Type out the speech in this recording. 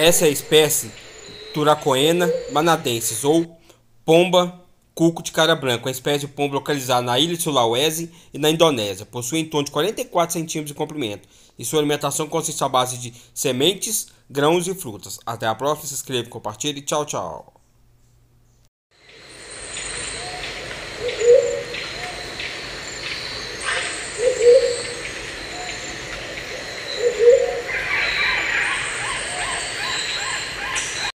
Essa é a espécie Turacoena manadensis ou pomba cuco de cara branca, uma espécie de pomba localizada na ilha de Sulawesi e na Indonésia. Possui em torno de 44 centímetros de comprimento e sua alimentação consiste à base de sementes, grãos e frutas. Até a próxima, se inscreva, compartilhe e tchau, tchau.